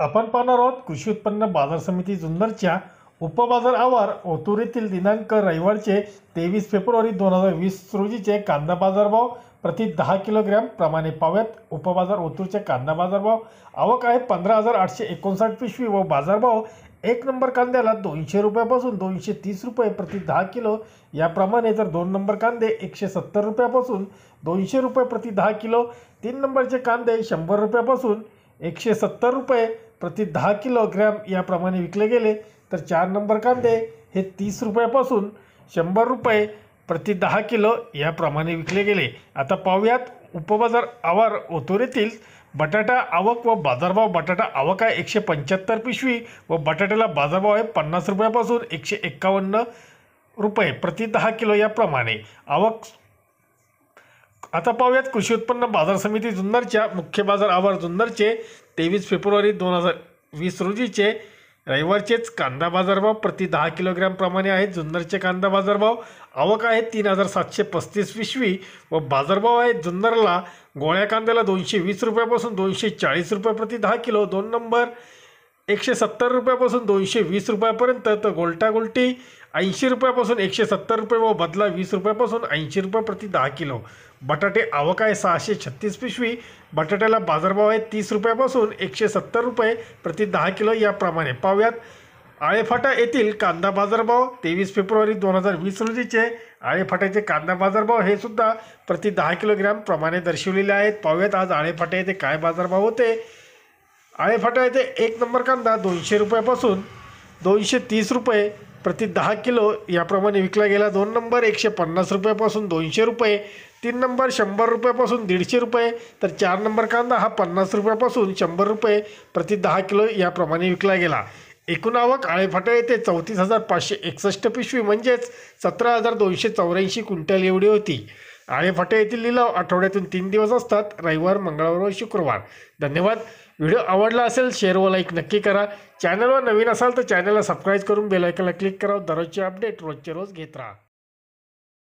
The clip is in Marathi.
आपण पाहणार आहोत कृषी उत्पन्न बाजार समिती जुन्नरच्या उपबाजार आवार ओतुरीतील दिनांक रविवारचे तेवीस फेब्रुवारी दोन हजार वीस रोजीचे कांदा बाजारभाव प्रति दहा किलोग्रॅम प्रमाणे पाव्यात उपबाजार ओतूरचे कांदा बाजारभाव आवक आहे पंधरा हजार आठशे एकोणसाठ पिशवी व बाजारभाव एक नंबर कांद्याला दोनशे रुपयापासून दोनशे तीस रुपये प्रति दहा किलो याप्रमाणे तर दोन नंबर कांदे एकशे सत्तर रुपयापासून दोनशे रुपये प्रति दहा किलो तीन नंबरचे कांदे शंभर रुपयापासून एकशे सत्तर रुपये प्रति दहा किलोग्रॅम याप्रमाणे विकले गेले तर चार नंबर कांदे हे तीस रुपयापासून शंभर रुपये प्रति दहा किलो याप्रमाणे विकले गेले आता पाहूयात उपबाजार आवार ओतोरेतील बटाटा आवक व बाजारभाव बटाटा आवक आहे एकशे पंच्याहत्तर पिशवी व बटाट्याला बाजारभाव आहे पन्नास रुपयापासून एकशे एक्कावन्न रुपये प्रति दहा किलो याप्रमाणे आवक आता पाहूयात कृषी उत्पन्न बाजार समिती जुन्नरच्या मुख्य बाजार आवार जुन्नरचे तेवीस फेब्रुवारी दोन हजार वीस रोजीचे रविवारचेच कांदा बाजारभाव प्रति दहा किलोग्रॅमप्रमाणे आहेत जुन्नरचे कांदा बाजारभाव आवक आहे तीन हजार सातशे पस्तीस विश्वी व बाजारभाव आहे जुन्नरला गोळ्या कांद्याला दोनशे वीस रुपयापासून दोनशे चाळीस रुपये प्रति दहा किलो दोन नंबर एकशे सत्तर रुपयापासून दोनशे वीस रुपयापर्यंत तर गोल्टी ऐंशी रुपयापासून एकशे सत्तर रुपये व बदला वीस रुपयापासून ऐंशी रुपये प्रति दहा किलो बटाटे आवक आहे सहाशे छत्तीस पिशवी बटाट्याला बाजारभाव आहे तीस रुपयापासून एकशे सत्तर रुपये प्रति दहा किलो याप्रमाणे पाहूयात आळेफाटा येथील कांदा बाजारभाव तेवीस फेब्रुवारी दोन हजार वीस रोजीचे आळेफाट्याचे कांदा बाजारभाव हे सुद्धा प्रति दहा किलोग्रॅमप्रमाणे दर्शवलेले आहेत पाहूयात आज आळेफाटा येथे काय बाजारभाव होते आळेफाटा येथे एक नंबर कांदा दोनशे रुपयापासून दोनशे तीस रुपये प्रति दहा किलो याप्रमाणे विकला गेला दोन नंबर एकशे पन्नास रुपयापासून दोनशे रुपये तीन नंबर शंभर रुपयापासून दीडशे रुपये तर चार नंबर कांदा हा पन्नास रुपयापासून शंभर रुपये प्रति दहा किलो याप्रमाणे विकला गेला एकूण आवक आळेफाटा येथे चौतीस हजार पाचशे एकसष्ट पिशवी म्हणजेच सतरा हजार दोनशे चौऱ्याऐंशी क्विंटल एवढी होती आणि फटे येथील लिलाव आठवड्यातून तीन दिवस असतात रविवार मंगळवार व शुक्रवार धन्यवाद व्हिडिओ आवडला असेल शेअर व लाईक नक्की करा चॅनलवर नवीन असाल तर चॅनलला सबस्क्राईब करून बेलायकनला क्लिक करा दररोजचे अपडेट रोजचे रोज घेत राहा